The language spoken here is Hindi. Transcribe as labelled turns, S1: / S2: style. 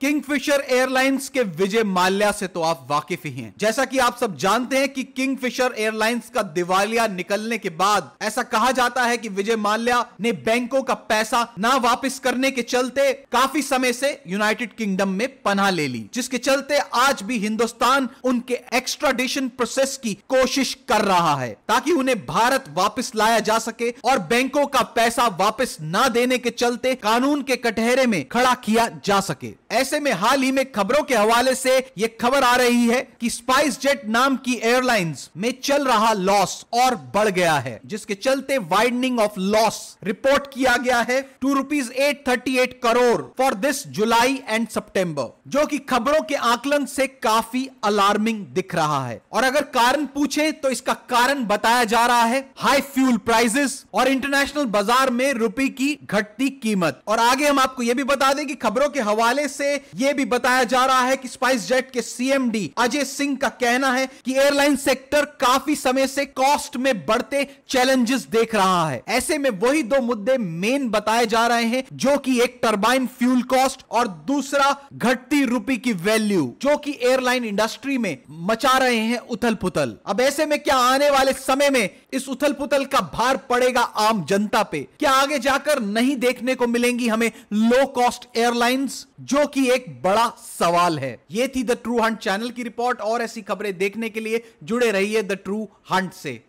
S1: किंगफिशर एयरलाइंस के विजय माल्या से तो आप वाकिफ ही हैं। जैसा कि आप सब जानते हैं कि किंगफिशर एयरलाइंस का दिवालिया निकलने के बाद ऐसा कहा जाता है कि विजय माल्या ने बैंकों का पैसा ना वापस करने के चलते काफी समय से यूनाइटेड किंगडम में पना ले ली जिसके चलते आज भी हिंदुस्तान उनके एक्स्ट्राडिशन प्रोसेस की कोशिश कर रहा है ताकि उन्हें भारत वापिस लाया जा सके और बैंकों का पैसा वापिस न देने के चलते कानून के कटहरे में खड़ा किया जा सके ऐसे ऐसे में हाल ही में खबरों के हवाले से ये खबर आ रही है कि स्पाइस जेट नाम की एयरलाइंस में चल रहा लॉस और बढ़ गया है जिसके चलते वाइडनिंग ऑफ लॉस रिपोर्ट किया गया है two rupees at thirty eight crore for this July and September जो कि खबरों के आकलन से काफी अलार्मिंग दिख रहा है और अगर कारण पूछे तो इसका कारण बताया जा रहा है हाई फ्यूल प्राइसेस और इंटरनेशनल बाजार में रुपए की घटती कीमत और आगे हम आपको यह भी बता दें कि खबरों के हवाले से ये भी बताया जा रहा है कि स्पाइस जेट के सीएमडी अजय सिंह का कहना है कि एयरलाइन सेक्टर काफी समय से कॉस्ट में बढ़ते चैलेंजेस देख रहा है ऐसे में वही दो मुद्दे मेन बताए जा रहे हैं जो कि एक टर्बाइन फ्यूल कॉस्ट और दूसरा घटती रुपी की वैल्यू जो कि एयरलाइन इंडस्ट्री में मचा रहे हैं उथल पुथल अब ऐसे में क्या आने वाले समय में इस उथल पुथल का भार पड़ेगा आम जनता पे क्या आगे जाकर नहीं देखने को मिलेंगी हमें लो कॉस्ट एयरलाइंस जो कि एक बड़ा सवाल है ये थी द ट्रू हंट चैनल की रिपोर्ट और ऐसी खबरें देखने के लिए जुड़े रहिए द ट्रू हंट से